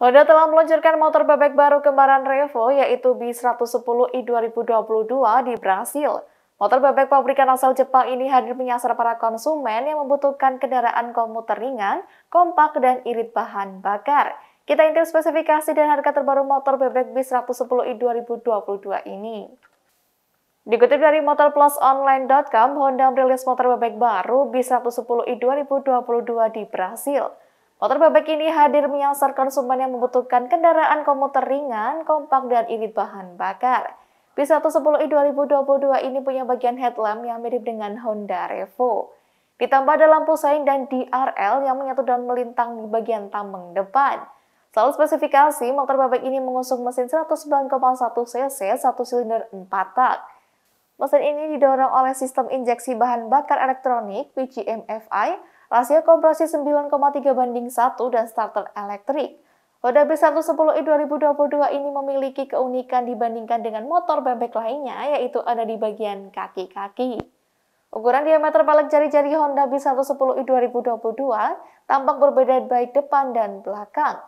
Honda telah meluncurkan motor bebek baru kembaran Revo yaitu B110i e 2022 di Brasil. Motor bebek pabrikan asal Jepang ini hadir menyasar para konsumen yang membutuhkan kendaraan komuter ringan, kompak, dan irit bahan bakar. Kita intip spesifikasi dan harga terbaru motor bebek B110i e 2022 ini. Dikutip dari motorplusonline.com, Honda merilis motor bebek baru B110i e 2022 di Brasil. Motor bebek ini hadir menyasar konsumen yang membutuhkan kendaraan komuter ringan, kompak, dan irit bahan bakar. B110i 2022 ini punya bagian headlamp yang mirip dengan Honda Revo. Ditambah ada lampu saing dan DRL yang menyatu dan melintang di bagian tameng depan. Soal spesifikasi, motor bebek ini mengusung mesin 109,1 cc, satu silinder 4 tak. Mesin ini didorong oleh sistem injeksi bahan bakar elektronik PGMFI rasio kompresi 9,3 banding 1 dan starter elektrik. Honda b 110i 2022 ini memiliki keunikan dibandingkan dengan motor bebek lainnya, yaitu ada di bagian kaki-kaki. Ukuran diameter balik jari-jari Honda b 110i 2022 tampak berbeda baik depan dan belakang.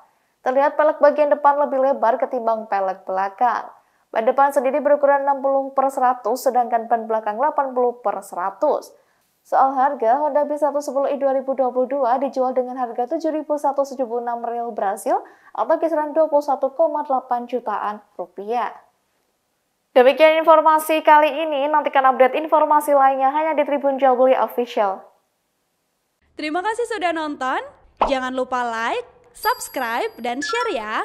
Terlihat pelek bagian depan lebih lebar ketimbang pelek belakang. Ban depan sendiri berukuran 60 per 100, sedangkan ban belakang 80 per 100. Soal harga, Honda Beat 110i 2022 dijual dengan harga 7.176 real Brasil atau kisaran 21,8 jutaan rupiah. Demikian informasi kali ini, nantikan update informasi lainnya hanya di Tribun Jabuli Official. Terima kasih sudah nonton, jangan lupa like, subscribe, dan share ya!